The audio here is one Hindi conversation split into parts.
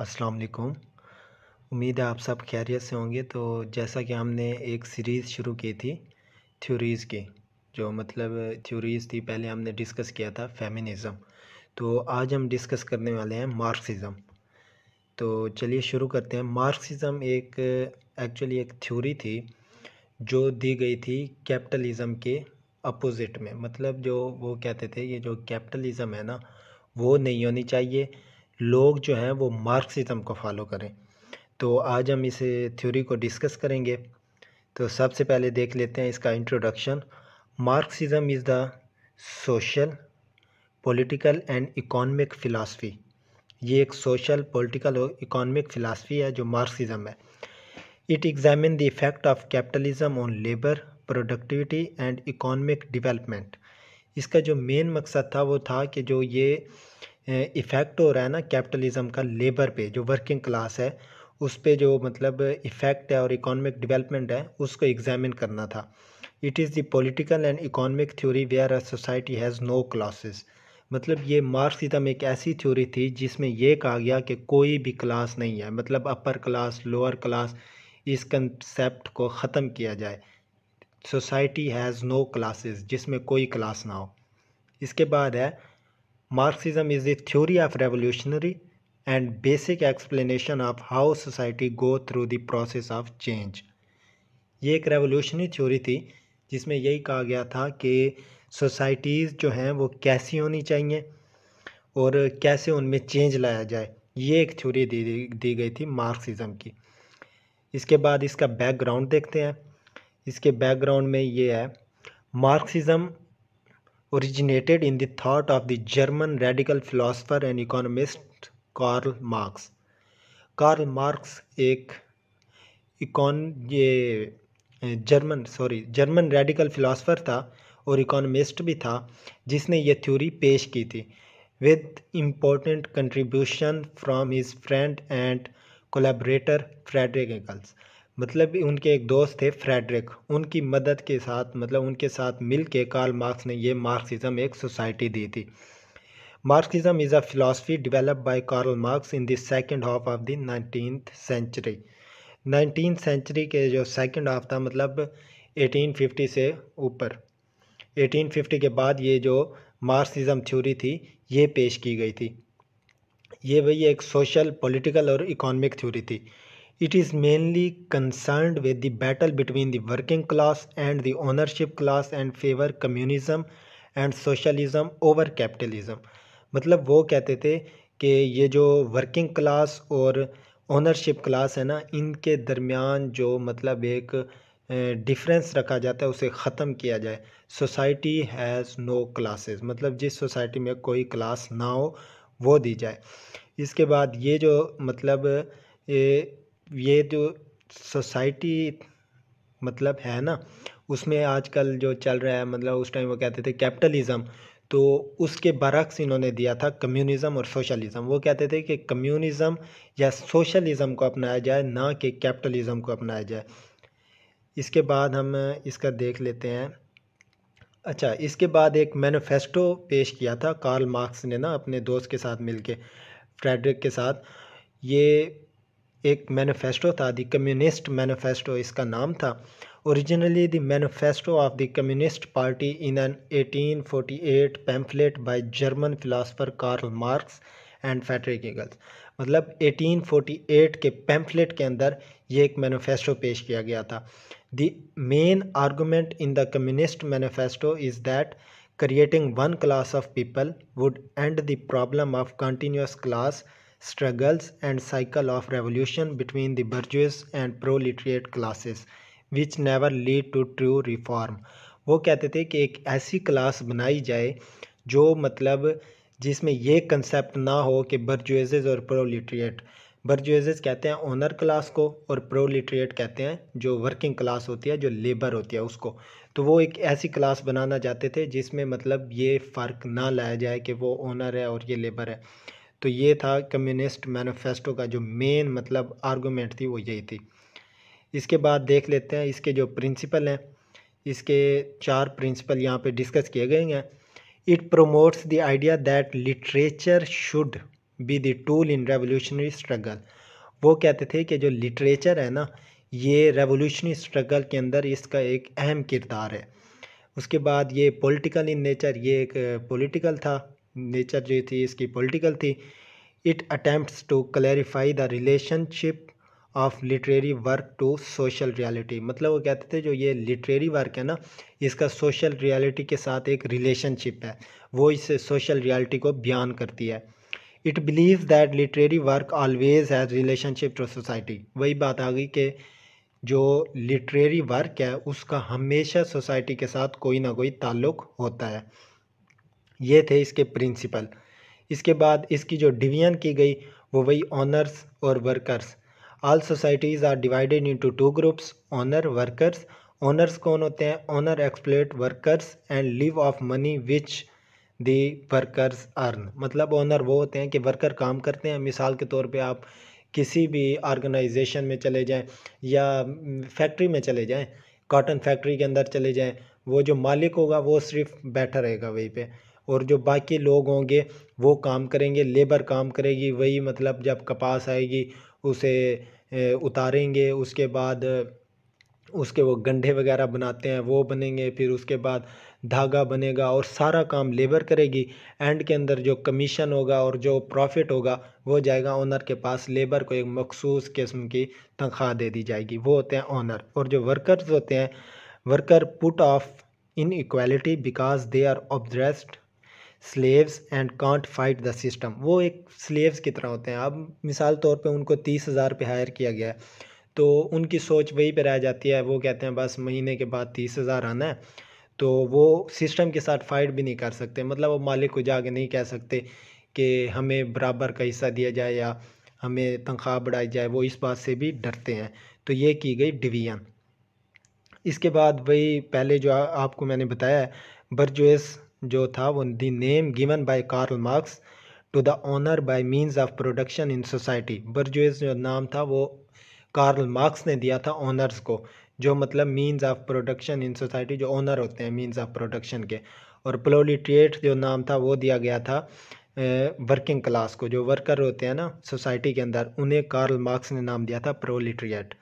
अस्सलाम वालेकुम उम्मीद है आप सब खैरियत से होंगे तो जैसा कि हमने एक सीरीज़ शुरू की थी थ्योरीज़ की जो मतलब थ्योरीज़ थी पहले हमने डिस्कस किया था फेमिनिज़म तो आज हम डिस्कस करने वाले हैं मार्क्सिज़म तो चलिए शुरू करते हैं मार्क्सिज़म एक एक्चुअली एक थ्योरी थी जो दी गई थी कैपिटलिज़म के अपोज़िट में मतलब जो वो कहते थे ये जो कैपिटलिज़म है ना वो नहीं होनी चाहिए लोग जो हैं वो मार्क्सिज्म को फॉलो करें तो आज हम इस थ्योरी को डिस्कस करेंगे तो सबसे पहले देख लेते हैं इसका introduction Marxism is the social political and economic philosophy ये एक सोशल पॉलिटिकल और इकोनॉमिक फ़िलासफ़ी है जो मार्क्सिज्म है it examine the effect of capitalism on labour productivity and economic development इसका जो मेन मकसद था वो था कि जो ये इफ़ेक्ट हो रहा है ना कैपिटलिज़म का लेबर पे जो वर्किंग क्लास है उस पर जो मतलब इफ़ेक्ट है और इकोनॉमिक डेवलपमेंट है उसको एग्जामिन करना था it is the political and economic theory where a society has no classes मतलब ये मार्क्सिज्म एक ऐसी थ्योरी थी जिसमें यह कहा गया कि कोई भी क्लास नहीं है मतलब अपर क्लास लोअर क्लास इस कंसेप्ट को ख़त्म किया जाए सोसाइटी हैज़ नो क्लासेस जिसमें कोई क्लास ना हो इसके बाद है Marxism is the theory of revolutionary and basic explanation of how society go through the process of change ये एक रेवोल्यूशनरी थ्योरी थी जिसमें यही कहा गया था कि सोसाइटीज़ जो हैं वो कैसी होनी चाहिए और कैसे उनमें चेंज लाया जाए ये एक थ्योरी दी दी गई थी मार्क्सिज़म की इसके बाद इसका बैकग्राउंड देखते हैं इसके बैकग्राउंड में ये है Marxism originated in the thought of the German radical philosopher and economist Karl Marx. Karl Marx एक इकॉन ये German sorry German radical philosopher था और इकोनमिस्ट भी था जिसने ये थ्योरी पेश की थी with important contribution from his friend and collaborator Friedrich Engels मतलब उनके एक दोस्त थे फ्रेडरिक उनकी मदद के साथ मतलब उनके साथ मिल के कार्ल मार्क्स ने ये मार्क्सिज़म एक सोसाइटी दी थी Marxism is a philosophy develop by Karl Marx in the second half of the nineteen century nineteen century के जो सेकेंड हाफ था मतलब 1850 से ऊपर 1850 के बाद ये जो मार्क्सिज़म थ्योरी थी ये पेश की गई थी ये वही एक सोशल पॉलिटिकल और इकोनॉमिक थ्योरी थी It is mainly concerned with the battle between the working class and the ownership class and favor communism and socialism over capitalism. मतलब वो कहते थे कि ये जो वर्किंग क्लास और ओनरशिप क्लास है ना इनके दरमियान जो मतलब एक डिफरेंस रखा जाता है उसे ख़त्म किया जाए सोसाइटी हैज़ नो क्लासेस मतलब जिस सोसाइटी में कोई क्लास ना हो वो दी जाए इसके बाद ये जो मतलब ये ये जो सोसाइटी मतलब है ना उसमें आजकल जो चल रहा है मतलब उस टाइम वो कहते थे कैपिटलिज़म तो उसके बरक्स इन्होंने दिया था कम्युनिज्म और सोशलिज़म वो कहते थे कि कम्युनिज्म या सोशलिज़म को अपनाया जाए ना कि कैपिटलिज़म को अपनाया जाए इसके बाद हम इसका देख लेते हैं अच्छा इसके बाद एक मैनिफेस्टो पेश किया था कार्ल मार्क्स ने ना अपने दोस्त के साथ मिलके फ्रेडरिक के साथ ये एक मैनिफेस्टो था द कम्युनिस्ट मैनिफेस्टो इसका नाम था originally the manifesto of the communist party in an 1848 at pamphlet by German philosopher Karl Marx and engels मतलब 1848 के पैम्फलेट के अंदर ये एक मैनिफेस्टो पेश किया गया था the main argument in the communist manifesto is that creating one class of people would end the problem of continuous class struggles and cycle of revolution between the bourgeois and proletariat classes which never lead to true reform वो कहते थे कि एक ऐसी क्लास बनाई जाए जो मतलब जिसमें ये कंसेप्ट ना हो कि बर्जुएज़ और प्रोलिट्रिएट बर्जुएज़ कहते हैं ओनर क्लास को और प्रोलिट्रिएट कहते हैं जो वर्किंग क्लास होती है जो लेबर होती है उसको तो वो एक ऐसी क्लास बनाना चाहते थे जिसमें मतलब ये फ़र्क ना लाया जाए कि वो ओनर है और ये लेबर है तो ये था कम्युनिस्ट मैनिफेस्टो का जो मेन मतलब आर्गूमेंट थी वो यही थी इसके बाद देख लेते हैं इसके जो प्रिंसिपल हैं इसके चार प्रिंसिपल यहाँ पे डिस्कस किए गए हैं it promotes the idea that literature should be the tool in revolutionary struggle वो कहते थे कि जो लिटरेचर है ना ये रेवोल्यूशनरी स्ट्रगल के अंदर इसका एक अहम किरदार है उसके बाद ये पॉलिटिकल इन नेचर ये एक पॉलिटिकल था नेचर जो थी इसकी पॉलिटिकल थी it attempt to clarify the relationship of literary work to social reality मतलब वो कहते थे जो ये लिटरेरी वर्क है ना इसका सोशल रियलिटी के साथ एक रिलेशनशिप है वो इस सोशल रियलिटी को बयान करती है it believe that literary work always has relationship to society वही बात आ गई कि जो लिटरेरी वर्क है उसका हमेशा सोसाइटी के साथ कोई ना कोई ताल्लुक़ होता है ये थे इसके प्रिंसिपल इसके बाद इसकी जो डिवीजन की गई वो वही ऑनर्स और workers all societies are divided into two groups owner workers owners कौन होते हैं owner exploit workers and live off money which the workers earn मतलब ऑनर वो होते हैं कि वर्कर काम करते हैं मिसाल के तौर पे आप किसी भी ऑर्गेनाइजेशन में चले जाएं या फैक्ट्री हम्म, में चले जाएं कॉटन फैक्ट्री के अंदर चले जाएं वो जो मालिक होगा वो सिर्फ बैठा रहेगा वहीं पे और जो बाकी लोग होंगे वो काम करेंगे लेबर काम करेगी वही मतलब जब कपास आएगी उसे उतारेंगे उसके बाद उसके वो गंढे वगैरह बनाते हैं वो बनेंगे फिर उसके बाद धागा बनेगा और सारा काम लेबर करेगी एंड के अंदर जो कमीशन होगा और जो प्रॉफिट होगा वो जाएगा ओनर के पास लेबर को एक मखसूस किस्म की तनख्वाह दे दी जाएगी वो होते हैं ओनर और जो वर्कर्स होते हैं worker put off inequality because they are object slaves and can't fight the system वो एक स्लेव्स की तरह होते हैं अब मिसाल तौर पे उनको तीस हज़ार पे हायर किया गया है तो उनकी सोच वहीं पे रह जाती है वो कहते हैं बस महीने के बाद तीस हज़ार आना है तो वो सिस्टम के साथ फाइट भी नहीं कर सकते मतलब वो मालिक को जाके नहीं कह सकते कि हमें बराबर का हिस्सा दिया जाए या हमें तनख्वाह बढ़ाई जाए वो इस बात से भी डरते हैं तो ये की गई डिवीज़न इसके बाद वही पहले जो आ, आपको मैंने बताया बर्जोस जो था वो the name given by Karl Marx to the owner by means of production in society bourgeois जो नाम था वो कार्ल मार्क्स ने दिया था ऑनर्स को जो मतलब means of production in society जो ऑनर होते हैं मींस ऑफ प्रोडक्शन के और प्लोलीट्रिएट जो नाम था वो दिया गया था वर्किंग क्लास को जो वर्कर होते हैं ना सोसाइटी के अंदर उन्हें कार्ल मार्क्स ने नाम दिया था प्रोलीट्रिएट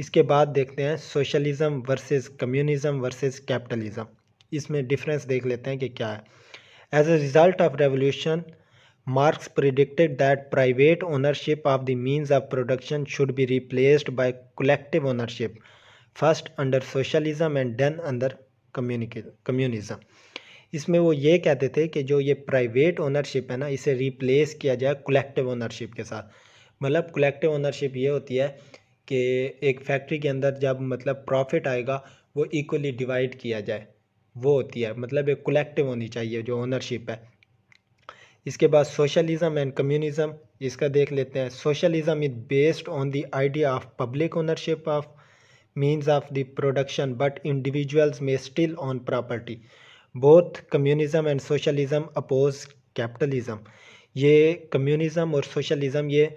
इसके बाद देखते हैं socialism versus communism versus capitalism इसमें डिफरेंस देख लेते हैं कि क्या है as a result of revolution Marx predicted that private ownership of the means of production should be replaced by collective ownership first under socialism and then under communism. इसमें वो ये कहते थे कि जो ये प्राइवेट ओनरशिप है ना इसे रिप्लेस किया जाए कलेक्टिव ओनरशिप के साथ मतलब कलेक्टिव ओनरशिप ये होती है कि एक फैक्ट्री के अंदर जब मतलब प्रॉफिट आएगा वो इक्वली डिवाइड किया जाए वो होती है मतलब एक कलेक्टिव होनी चाहिए जो ओनरशिप है इसके बाद सोशलिज्म एंड कम्युनिज्म इसका देख लेते हैं socialism is based on the idea of public ownership of means of the production but individuals may still own property both communism and socialism oppose capitalism ये कम्युनिज्म और सोशलिज़म ये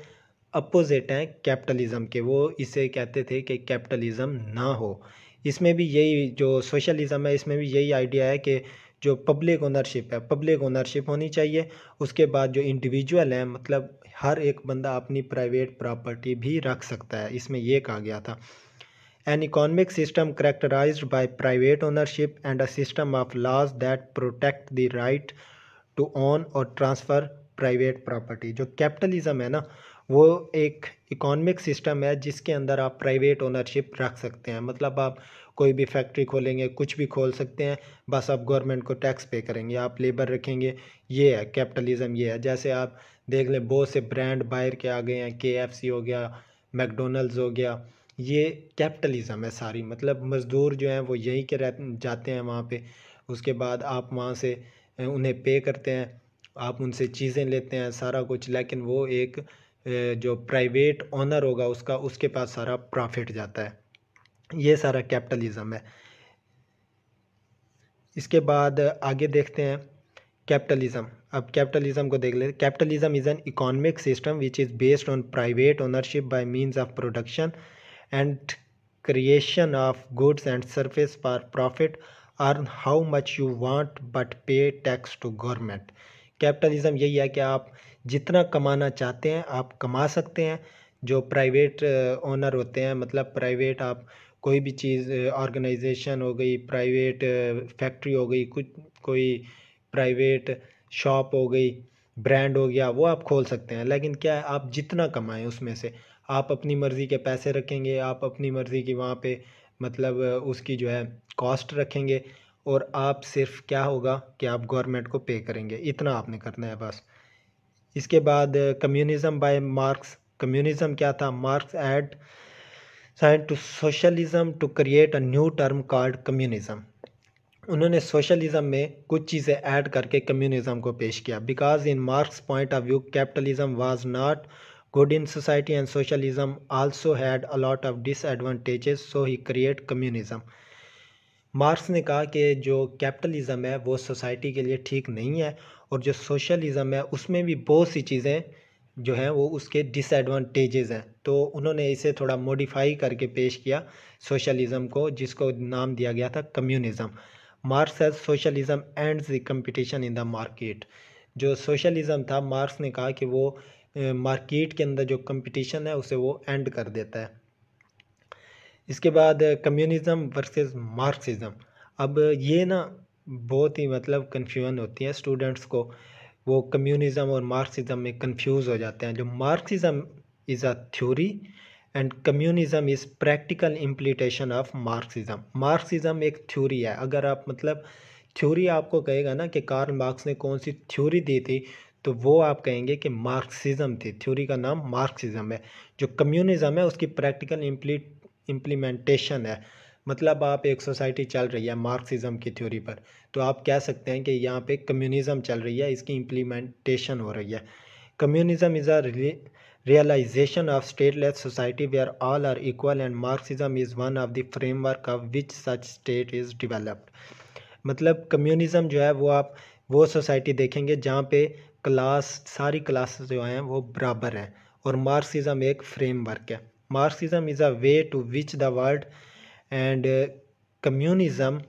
अपोजिट हैं कैपिटलिज़म के वो इसे कहते थे कि कैपिटलिज्म ना हो इसमें भी यही जो सोशलिज़म है इसमें भी यही आइडिया है कि जो पब्लिक ओनरशिप है पब्लिक ओनरशिप होनी चाहिए उसके बाद जो इंडिविजुअल है मतलब हर एक बंदा अपनी प्राइवेट प्रॉपर्टी भी रख सकता है इसमें यह कहा गया था an economic system characterize by private ownership and a system of laws that protect the right to own or transfer private property जो कैपिटलिज्म है ना वो एक इकोनॉमिक सिस्टम है जिसके अंदर आप प्राइवेट ओनरशिप रख सकते हैं मतलब आप कोई भी फैक्ट्री खोलेंगे कुछ भी खोल सकते हैं बस आप गवर्नमेंट को टैक्स पे करेंगे आप लेबर रखेंगे ये है कैपिटलिज्म ये है जैसे आप देख लें बहुत से ब्रांड बाहर के आ गए हैं के हो गया मैकडोनल्ड्स हो गया ये कैपिटलिज्म है सारी मतलब मज़दूर जो हैं वो यहीं के रह जाते हैं वहाँ पर उसके बाद आप वहाँ से उन्हें पे करते हैं आप उनसे चीज़ें लेते हैं सारा कुछ लेकिन वो एक जो प्राइवेट ऑनर होगा उसका उसके पास सारा प्रॉफिट जाता है ये सारा कैपिटलिज़म है इसके बाद आगे देखते हैं कैपिटलिज्म अब कैपिटलिज़म को देख ले capitalism is an economic system which is based on private ownership by means of production and creation of goods and service for profit earn how much you want but pay tax to government capitalism यही है कि आप जितना कमाना चाहते हैं आप कमा सकते हैं जो प्राइवेट ओनर uh, होते हैं मतलब प्राइवेट आप कोई भी चीज़ ऑर्गेनाइजेशन uh, हो गई प्राइवेट फैक्ट्री uh, हो गई कुछ कोई प्राइवेट शॉप हो गई ब्रांड हो गया वो आप खोल सकते हैं लेकिन क्या है आप जितना कमाएं उसमें से आप अपनी मर्ज़ी के पैसे रखेंगे आप अपनी मर्ज़ी की वहाँ पे मतलब उसकी जो है कॉस्ट रखेंगे और आप सिर्फ क्या होगा कि आप गवर्नमेंट को पे करेंगे इतना आपने करना है बस इसके बाद कम्युनिज़म बाय मार्क्स कम्युनिज़म क्या था Marx add science to socialism to create a new term called communism उन्होंने सोशलिज़म में कुछ चीज़ें ऐड करके कम्युनिज़म को पेश किया because in Marx point of view capitalism was not good in society and socialism also had a lot of disadvantages so he create communism Marx ने कहा कि जो कैपिटलिज्म है वो सोसाइटी के लिए ठीक नहीं है और जो सोशलिज्म है उसमें भी बहुत सी चीज़ें जो हैं वो उसके डिसएडवांटेजेस हैं तो उन्होंने इसे थोड़ा मॉडिफाई करके पेश किया सोशलिज़म को जिसको नाम दिया गया था कम्युनिज्म मार्क्स है socialism and the competition in the market जो सोशलिज़म था मार्क्स ने कहा कि वो मार्केट के अंदर जो कंपटीशन है उसे वो एंड कर देता है इसके बाद कम्युनिज्म वर्सेस मार्क्सिज़म अब ये ना बहुत ही मतलब कन्फ्यूज़न होती है स्टूडेंट्स को वो कम्युनिज्म और मार्क्सिज़म में कंफ्यूज हो जाते हैं जो Marxism is a theory and communism is practical implementation of Marxism Marxism एक थ्योरी है अगर आप मतलब थ्योरी आपको कहेगा ना कि कार्ल मार्क्स ने कौन सी थ्योरी दी थी तो वो आप कहेंगे कि मार्क्सिज़म थी थ्योरी का नाम मार्क्सिज़म है जो कम्युनिज्म है उसकी प्रैक्टिकल इम्प्लीट इम्प्लीमेंटेशन है मतलब आप एक सोसाइटी चल रही है मार्क्सिज्म की थ्योरी पर तो आप कह सकते हैं कि यहाँ पे कम्युनिज़म चल रही है इसकी इम्प्लीमेंटेशन हो रही है communism is a realization of stateless society where all are equal and Marxism is one of the framework of which such state is developed मतलब कम्युनिज़म जो है वो आप वो सोसाइटी देखेंगे जहाँ पे क्लास सारी क्लासेस जो हैं वो बराबर हैं और मार्क्सिज्म एक फ्रेमवर्क है Marxism is a way to which the world and uh, communism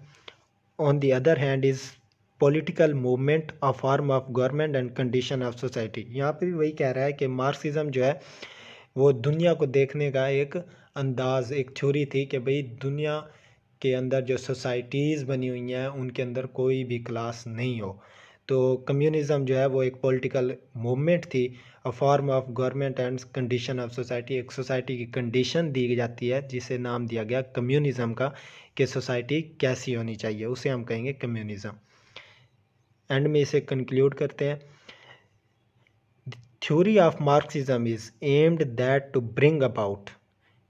on the other hand is political movement a form of government and condition of society यहाँ पर भी वही कह रहा है कि मार्क्सिज्म जो है वो दुनिया को देखने का एक अंदाज एक थ्योरी थी कि भाई दुनिया के अंदर जो सोसाइटीज़ बनी हुई हैं उनके अंदर कोई भी क्लास नहीं हो तो कम्युनिज़म जो है वो एक पॉलिटिकल मूवमेंट थी a form of government and condition of society एक सोसाइटी की कंडीशन दी जाती है जिसे नाम दिया गया कम्युनिज़म का कि सोसाइटी कैसी होनी चाहिए उसे हम कहेंगे कम्युनिज़म एंड में इसे कंक्लूड करते हैं of of is aimed that to bring about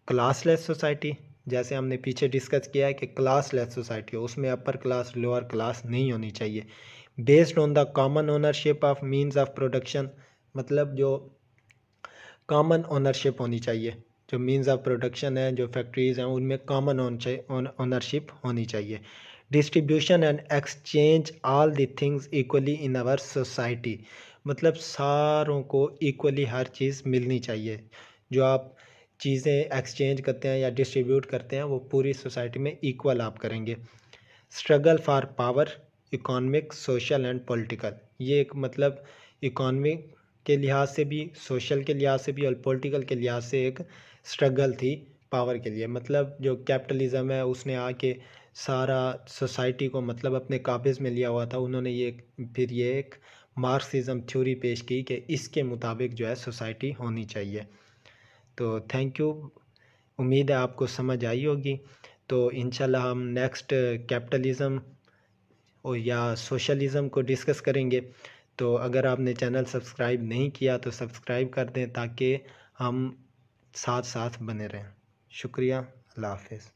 classless society जैसे हमने पीछे डिस्कस किया है कि क्लास लेस सोसाइटी हो उसमें अपर क्लास लोअर क्लास नहीं होनी चाहिए based on the common ownership of means of production मतलब जो कॉमन ओनरशिप होनी चाहिए जो मीन्स ऑफ प्रोडक्शन है जो फैक्ट्रीज़ हैं उनमें कॉमन ओनरशिप होनी चाहिए distribution and exchange all things equally in our society मतलब सारों को इक्वली हर चीज़ मिलनी चाहिए जो आप चीज़ें एक्सचेंज करते हैं या डिस्ट्रीब्यूट करते हैं वो पूरी सोसाइटी में इक्वल आप करेंगे struggle for power economic social and political ये एक मतलब इकोनॉमिक के लिहाज से भी सोशल के लिहाज से भी और पॉलिटिकल के लिहाज से एक स्ट्रगल थी पावर के लिए मतलब जो कैपिटलिज़म है उसने आके सारा सोसाइटी को मतलब अपने काबिज़ में लिया हुआ था उन्होंने ये फिर ये एक मार्क्सिज्म थ्योरी पेश की कि इसके मुताबिक जो है सोसाइटी होनी चाहिए तो थैंक यू उम्मीद है आपको समझ आई होगी तो इन हम नेक्स्ट कैपिटलिज़म और या सोशलिज़म को डिस्कस करेंगे तो अगर आपने चैनल सब्सक्राइब नहीं किया तो सब्सक्राइब कर दें ताकि हम साथ साथ बने रहें शुक्रिया अल्लाह हाफिज़